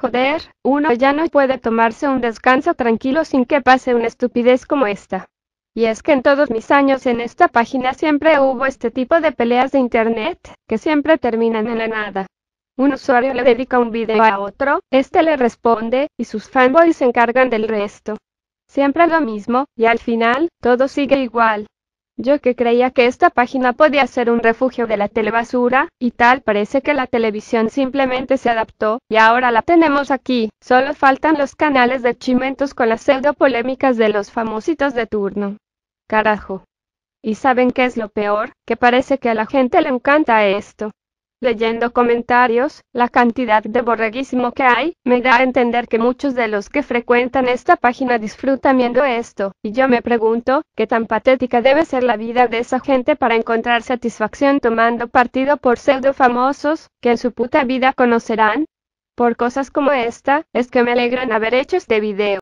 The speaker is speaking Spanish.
Joder, uno ya no puede tomarse un descanso tranquilo sin que pase una estupidez como esta. Y es que en todos mis años en esta página siempre hubo este tipo de peleas de internet, que siempre terminan en la nada. Un usuario le dedica un video a otro, este le responde, y sus fanboys se encargan del resto. Siempre lo mismo, y al final, todo sigue igual. Yo que creía que esta página podía ser un refugio de la telebasura, y tal parece que la televisión simplemente se adaptó, y ahora la tenemos aquí. Solo faltan los canales de chimentos con las pseudo polémicas de los famositos de turno. Carajo. ¿Y saben qué es lo peor? Que parece que a la gente le encanta esto. Leyendo comentarios, la cantidad de borreguísimo que hay, me da a entender que muchos de los que frecuentan esta página disfrutan viendo esto, y yo me pregunto, ¿qué tan patética debe ser la vida de esa gente para encontrar satisfacción tomando partido por pseudo famosos, que en su puta vida conocerán? Por cosas como esta, es que me alegran haber hecho este video.